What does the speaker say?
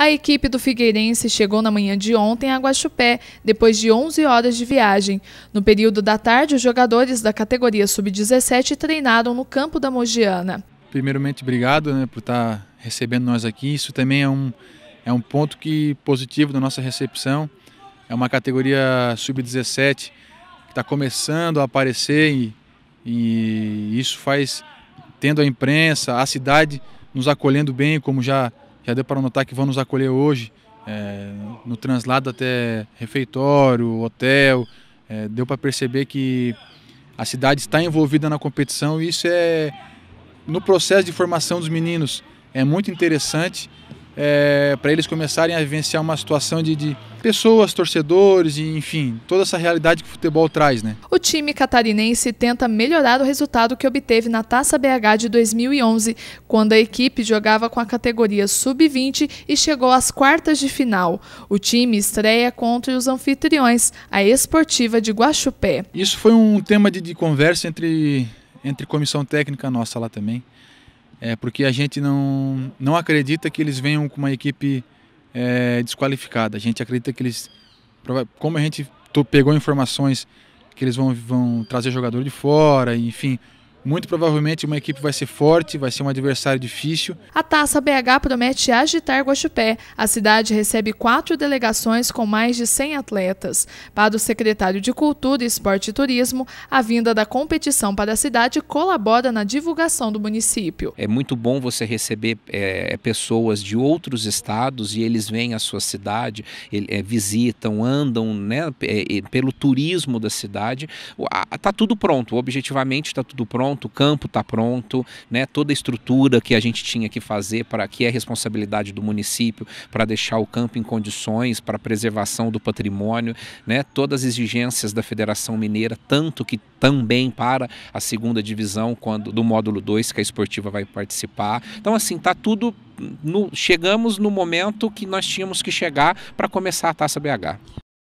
A equipe do Figueirense chegou na manhã de ontem a Guaxupé, depois de 11 horas de viagem. No período da tarde, os jogadores da categoria sub-17 treinaram no campo da Mogiana. Primeiramente, obrigado né, por estar tá recebendo nós aqui. Isso também é um, é um ponto que positivo da nossa recepção. É uma categoria sub-17 que está começando a aparecer e, e isso faz tendo a imprensa, a cidade nos acolhendo bem, como já já deu para notar que vão nos acolher hoje, é, no translado até refeitório, hotel, é, deu para perceber que a cidade está envolvida na competição e isso é, no processo de formação dos meninos, é muito interessante é, para eles começarem a vivenciar uma situação de, de pessoas, torcedores, e, enfim, toda essa realidade que o futebol traz, né? O time catarinense tenta melhorar o resultado que obteve na Taça BH de 2011, quando a equipe jogava com a categoria sub-20 e chegou às quartas de final. O time estreia contra os anfitriões, a Esportiva de Guaxupé. Isso foi um tema de, de conversa entre entre comissão técnica nossa lá também é, porque a gente não, não acredita que eles venham com uma equipe é, desqualificada. A gente acredita que eles, como a gente pegou informações que eles vão, vão trazer jogador de fora, enfim, muito provavelmente uma equipe vai ser forte, vai ser um adversário difícil. A Taça BH promete agitar Guaxupé. A cidade recebe quatro delegações com mais de 100 atletas. Para o secretário de Cultura, Esporte e Turismo, a vinda da competição para a cidade colabora na divulgação do município. É muito bom você receber é, é pessoas de outros estados e eles vêm à sua cidade, é, visitam, andam né, é, pelo turismo da cidade. Está tudo pronto, objetivamente está tudo pronto pronto, o campo está pronto, né? Toda a estrutura que a gente tinha que fazer para que é responsabilidade do município para deixar o campo em condições para preservação do patrimônio, né? Todas as exigências da Federação Mineira, tanto que também para a segunda divisão quando do módulo 2 que a esportiva vai participar. Então assim, tá tudo no, chegamos no momento que nós tínhamos que chegar para começar a Taça BH.